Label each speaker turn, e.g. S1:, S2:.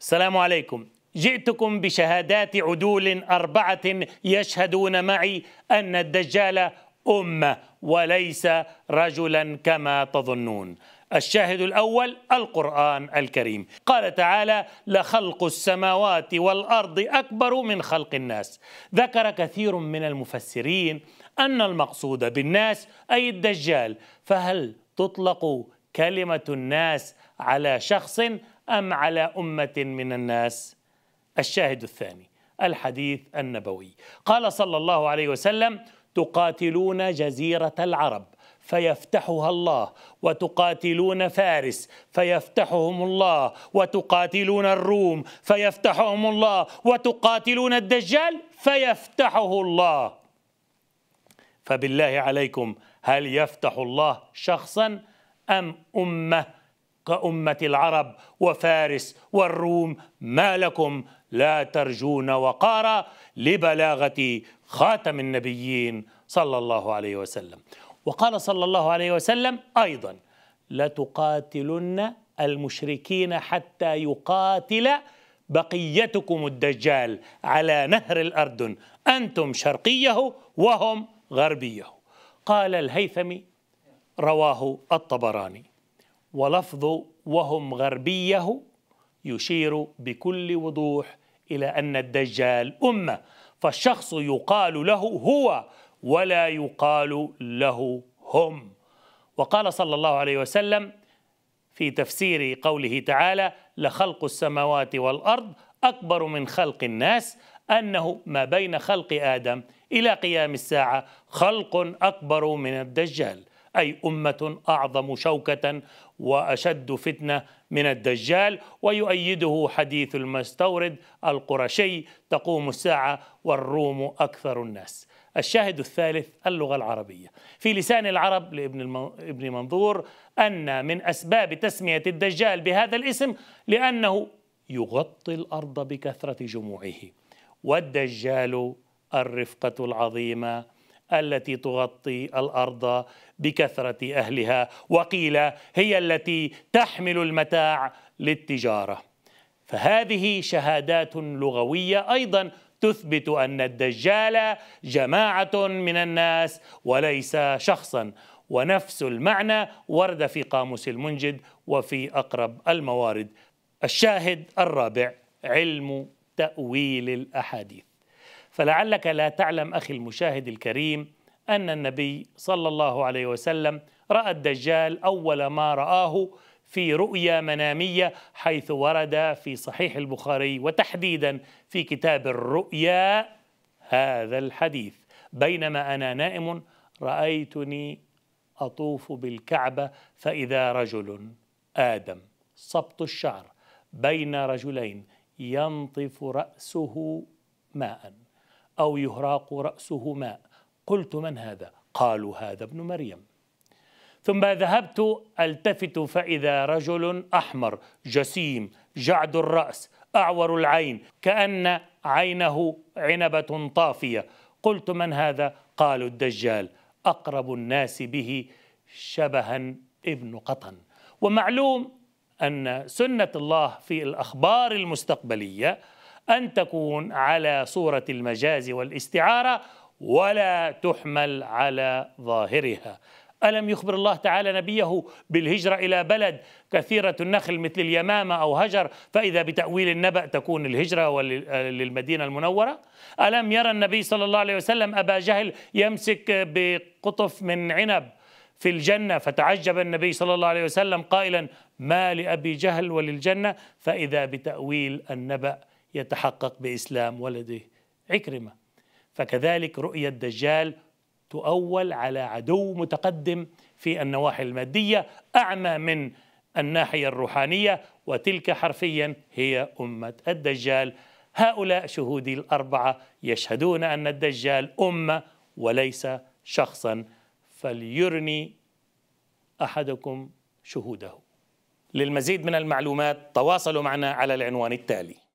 S1: السلام عليكم جئتكم بشهادات عدول أربعة يشهدون معي أن الدجال أمة وليس رجلا كما تظنون الشاهد الأول القرآن الكريم قال تعالى لخلق السماوات والأرض أكبر من خلق الناس ذكر كثير من المفسرين أن المقصود بالناس أي الدجال فهل تطلق كلمة الناس على شخص أم على أمة من الناس الشاهد الثاني الحديث النبوي قال صلى الله عليه وسلم تقاتلون جزيرة العرب فيفتحها الله وتقاتلون فارس فيفتحهم الله وتقاتلون الروم فيفتحهم الله وتقاتلون الدجال فيفتحه الله فبالله عليكم هل يفتح الله شخصا ام امه كأمة العرب وفارس والروم ما لكم لا ترجون وقارا لبلاغة خاتم النبيين صلى الله عليه وسلم وقال صلى الله عليه وسلم أيضا لتقاتلن المشركين حتى يقاتل بقيتكم الدجال على نهر الأردن أنتم شرقيه وهم غربيه قال الهيثمي رواه الطبراني ولفظ وهم غربيه يشير بكل وضوح إلى أن الدجال أمة فالشخص يقال له هو ولا يقال له هم وقال صلى الله عليه وسلم في تفسير قوله تعالى لخلق السماوات والأرض أكبر من خلق الناس أنه ما بين خلق آدم إلى قيام الساعة خلق أكبر من الدجال أي أمة أعظم شوكة وأشد فتنة من الدجال ويؤيده حديث المستورد القرشي تقوم الساعة والروم أكثر الناس الشاهد الثالث اللغة العربية في لسان العرب لابن ابن منظور أن من أسباب تسمية الدجال بهذا الاسم لأنه يغطي الأرض بكثرة جموعه والدجال الرفقة العظيمة التي تغطي الارض بكثره اهلها وقيل هي التي تحمل المتاع للتجاره فهذه شهادات لغويه ايضا تثبت ان الدجال جماعه من الناس وليس شخصا ونفس المعنى ورد في قاموس المنجد وفي اقرب الموارد الشاهد الرابع علم تاويل الاحاديث فلعلك لا تعلم اخي المشاهد الكريم ان النبي صلى الله عليه وسلم راى الدجال اول ما راه في رؤيا مناميه حيث ورد في صحيح البخاري وتحديدا في كتاب الرؤيا هذا الحديث بينما انا نائم رايتني اطوف بالكعبه فاذا رجل ادم سبط الشعر بين رجلين ينطف راسه ماء أو يهراق رأسه ماء قلت من هذا؟ قالوا هذا ابن مريم ثم ذهبت التفت فاذا رجل احمر جسيم جعد الراس اعور العين كان عينه عنبه طافيه قلت من هذا قالوا الدجال اقرب الناس به شبها ابن قطن ومعلوم ان سنه الله في الاخبار المستقبليه أن تكون على صورة المجاز والاستعارة ولا تحمل على ظاهرها ألم يخبر الله تعالى نبيه بالهجرة إلى بلد كثيرة النخل مثل اليمامة أو هجر فإذا بتأويل النبأ تكون الهجرة للمدينة المنورة ألم يرى النبي صلى الله عليه وسلم أبا جهل يمسك بقطف من عنب في الجنة فتعجب النبي صلى الله عليه وسلم قائلا ما لأبي جهل وللجنة فإذا بتأويل النبأ يتحقق بإسلام ولده عكرمة فكذلك رؤية الدجال تؤول على عدو متقدم في النواحي المادية أعمى من الناحية الروحانية وتلك حرفيا هي أمة الدجال هؤلاء شهودي الأربعة يشهدون أن الدجال أمة وليس شخصا فليرني أحدكم شهوده للمزيد من المعلومات تواصلوا معنا على العنوان التالي